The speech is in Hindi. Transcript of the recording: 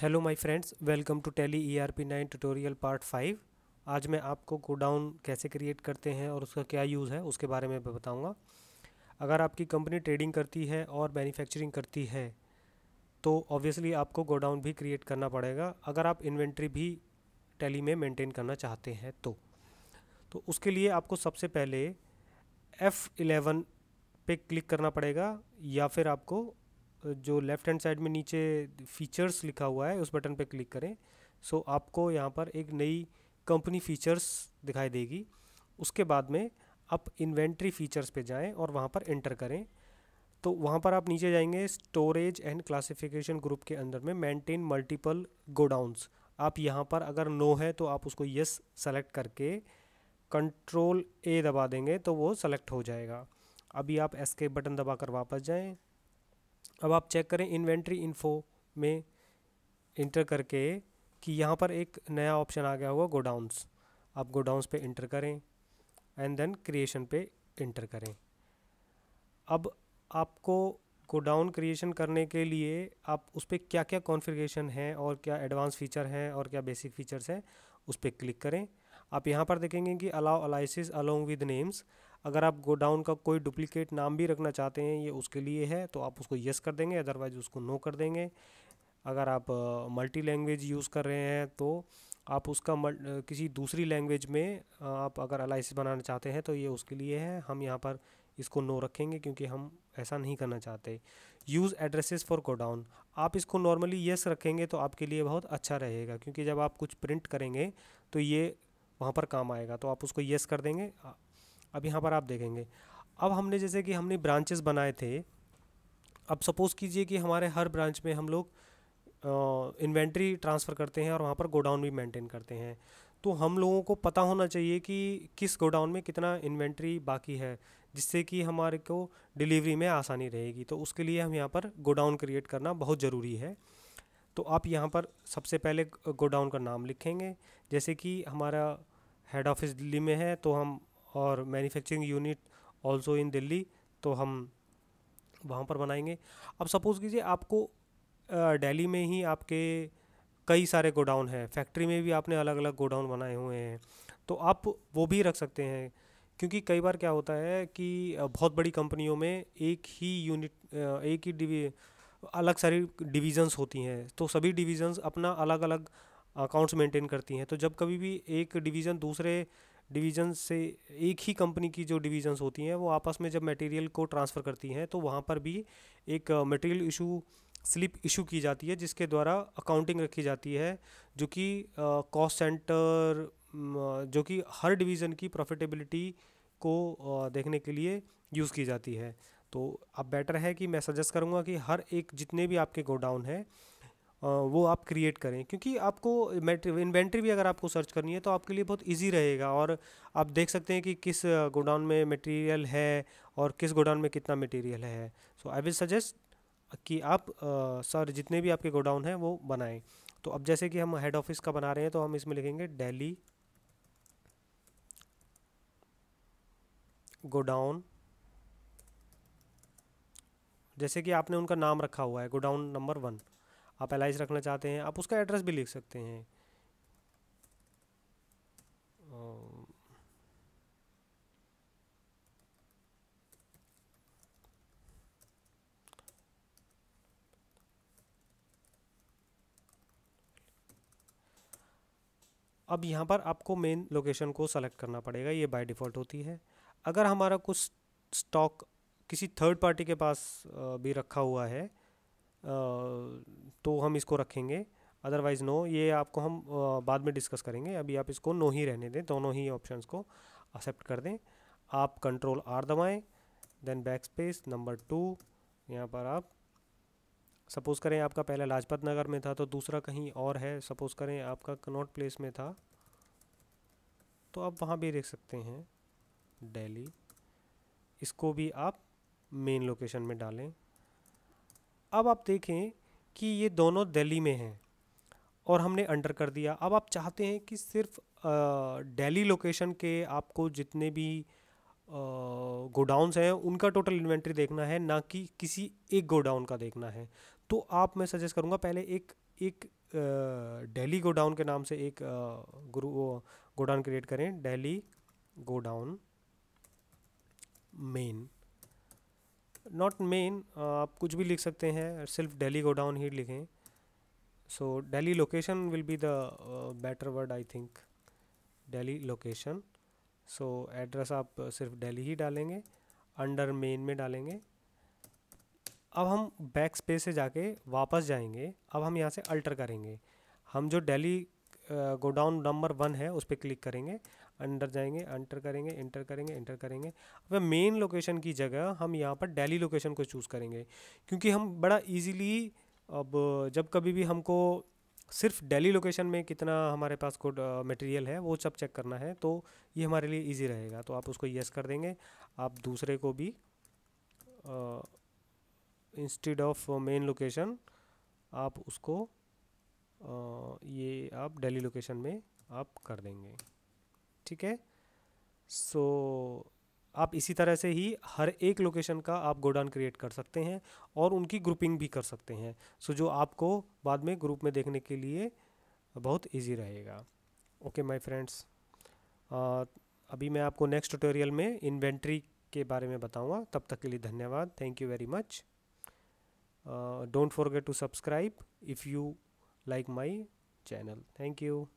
hello my friends welcome to Tally ERP nine tutorial part five आज मैं आपको गोडाउन कैसे क्रिएट करते हैं और उसका क्या यूज़ है उसके बारे में बताऊंगा अगर आपकी कंपनी ट्रेडिंग करती है और मैन्युफैक्चरिंग करती है तो ऑब्वियसली आपको गोडाउन भी क्रिएट करना पड़ेगा अगर आप इन्वेंट्री भी टेली में मेनटेन करना चाहते हैं तो तो उसके लिए आपको सबसे पहले एफ़ इलेवन पे क्लिक करना पड़ेगा या फिर आपको जो लेफ़्ट हैंड साइड में नीचे फीचर्स लिखा हुआ है उस बटन पर क्लिक करें सो आपको यहाँ पर एक नई कंपनी फ़ीचर्स दिखाई देगी उसके बाद में आप इन्वेंट्री फ़ीचर्स पे जाएं और वहाँ पर एंटर करें तो वहाँ पर आप नीचे जाएंगे स्टोरेज एंड क्लासिफिकेशन ग्रुप के अंदर में मेंटेन मल्टीपल गोडाउंस आप यहाँ पर अगर नो है तो आप उसको यस सेलेक्ट करके कंट्रोल ए दबा देंगे तो वो सेलेक्ट हो जाएगा अभी आप एस्केप बटन दबा वापस जाएँ अब आप चेक करें इन्वेंट्री इन्फो में इंटर करके कि यहाँ पर एक नया ऑप्शन आ गया होगा गोडाउंस आप गोडाउंस पे इंटर करें एंड देन क्रिएशन पे इंटर करें अब आपको गोडाउन क्रिएशन करने के लिए आप उस पर क्या क्या कॉन्फ़िगरेशन है और क्या एडवांस फीचर हैं और क्या बेसिक फीचर्स हैं उस पर क्लिक करें आप यहाँ पर देखेंगे कि allow aliases along with names अगर आप गोडाउन का कोई डुप्लीकेट नाम भी रखना चाहते हैं ये उसके लिए है तो आप उसको येस कर देंगे अदरवाइज उसको नो कर देंगे अगर आप मल्टी लैंग्वेज यूज़ कर रहे हैं तो आप उसका मल, किसी दूसरी लैंग्वेज में आप अगर अलाइसिस बनाना चाहते हैं तो ये उसके लिए है हम यहाँ पर इसको नो रखेंगे क्योंकि हम ऐसा नहीं करना चाहते यूज़ एड्रेसेस फॉर गोडाउन आप इसको नॉर्मली येस रखेंगे तो आपके लिए बहुत अच्छा रहेगा क्योंकि जब आप कुछ प्रिंट करेंगे तो ये वहाँ पर काम आएगा तो आप उसको येस कर देंगे अब यहाँ पर आप देखेंगे अब हमने जैसे कि हमने ब्रांचेस बनाए थे अब सपोज़ कीजिए कि हमारे हर ब्रांच में हम लोग इन्वेंट्री ट्रांसफ़र करते हैं और वहाँ पर गोडाउन भी मेंटेन करते हैं तो हम लोगों को पता होना चाहिए कि किस गोडाउन में कितना इन्वेंट्री बाकी है जिससे कि हमारे को डिलीवरी में आसानी रहेगी तो उसके लिए हम यहाँ पर गोडाउन क्रिएट करना बहुत ज़रूरी है तो आप यहाँ पर सबसे पहले गोडाउन का नाम लिखेंगे जैसे कि हमारा हेड ऑफिस दिल्ली में है तो हम और manufacturing unit also in Delhi तो हम वहाँ पर बनाएंगे अब सपोज़ कीजिए आपको दिल्ली में ही आपके कई सारे गोडाउन हैं फैक्ट्री में भी आपने अलग अलग गोडाउन बनाए हुए हैं तो आप वो भी रख सकते हैं क्योंकि कई बार क्या होता है कि बहुत बड़ी कंपनियों में एक ही यूनिट एक ही डिवी अलग सारी डिवीज़न्स होती हैं तो सभी डिवीज़न्स अपना अलग अलग अकाउंट्स मेंटेन करती हैं तो जब कभी भी एक डिवीज़न दूसरे डिवीजन से एक ही कंपनी की जो डिवीजन्स होती हैं वो आपस में जब मटेरियल को ट्रांसफ़र करती हैं तो वहाँ पर भी एक मटेरियल इशू स्लिप इशू की जाती है जिसके द्वारा अकाउंटिंग रखी जाती है जो कि कॉस्ट सेंटर जो कि हर डिवीज़न की प्रॉफिटेबिलिटी को देखने के लिए यूज़ की जाती है तो अब बेटर है कि मैं सजेस्ट करूँगा कि हर एक जितने भी आपके गोडाउन हैं वो आप क्रिएट करें क्योंकि आपको इन्वेंट्री भी अगर आपको सर्च करनी है तो आपके लिए बहुत इजी रहेगा और आप देख सकते हैं कि किस गोडाउन में मटेरियल है और किस गोडाउन में कितना मटेरियल है सो आई विल सजेस्ट कि आप सर जितने भी आपके गोडाउन हैं वो बनाएं तो अब जैसे कि हम हेड ऑफिस का बना रहे हैं तो हम इसमें लिखेंगे डेली गोडाउन जैसे कि आपने उनका नाम रखा हुआ है गोडाउन नंबर वन आप एल रखना चाहते हैं आप उसका एड्रेस भी लिख सकते हैं अब यहाँ पर आपको मेन लोकेशन को सेलेक्ट करना पड़ेगा ये बाय डिफ़ॉल्ट होती है अगर हमारा कुछ स्टॉक किसी थर्ड पार्टी के पास भी रखा हुआ है तो हम इसको रखेंगे अदरवाइज़ नो ये आपको हम बाद में डिस्कस करेंगे अभी आप इसको नो ही रहने दें दोनों ही ऑप्शंस को एक्सेप्ट कर दें आप कंट्रोल आर दबाएं then back space number two यहाँ पर आप सपोज़ करें आपका पहला लाजपत नगर में था तो दूसरा कहीं और है सपोज़ करें आपका कनॉट प्लेस में था तो आप वहाँ भी देख सकते हैं दिल्ली इसको भी आप मेन लोकेशन में डालें अब आप देखें कि ये दोनों दिल्ली में हैं और हमने अंडर कर दिया अब आप चाहते हैं कि सिर्फ डेली लोकेशन के आपको जितने भी गोडाउन्स हैं उनका टोटल इन्वेंट्री देखना है ना कि किसी एक गोडाउन का देखना है तो आप मैं सजेस्ट करूँगा पहले एक एक डेली गोडाउन के नाम से एक गुरु गोडाउन क्रिएट करें daily godown main not main uh, आप कुछ भी लिख सकते हैं सिर्फ डेली गो डाउन ही लिखें so daily location will be the better word I think daily location so address आप सिर्फ डेली ही डालेंगे अंडर मेन में डालेंगे अब हम बैक स्पेस से जाके वापस जाएंगे अब हम यहाँ से अल्टर करेंगे हम जो डेली गोडाउन नंबर वन है उस पर क्लिक करेंगे अंडर जाएंगे एंटर करेंगे इंटर करेंगे एंटर करेंगे अब मेन लोकेशन की जगह हम यहाँ पर डेली लोकेशन को चूज़ करेंगे क्योंकि हम बड़ा इजीली अब जब कभी भी हमको सिर्फ डेली लोकेशन में कितना हमारे पास कोड मटेरियल है वो सब चेक करना है तो ये हमारे लिए इजी रहेगा तो आप उसको येस कर देंगे आप दूसरे को भी इंस्टेड ऑफ मेन लोकेशन आप उसको ये आप डेली लोकेशन में आप कर देंगे ठीक है सो आप इसी तरह से ही हर एक लोकेशन का आप गोडाउन क्रिएट कर सकते हैं और उनकी ग्रुपिंग भी कर सकते हैं सो जो आपको बाद में ग्रुप में देखने के लिए बहुत इजी रहेगा ओके माय फ्रेंड्स अभी मैं आपको नेक्स्ट ट्यूटोरियल में इन्वेंट्री के बारे में बताऊंगा तब तक के लिए धन्यवाद thank you very much don't forget to subscribe if you like my channel thank you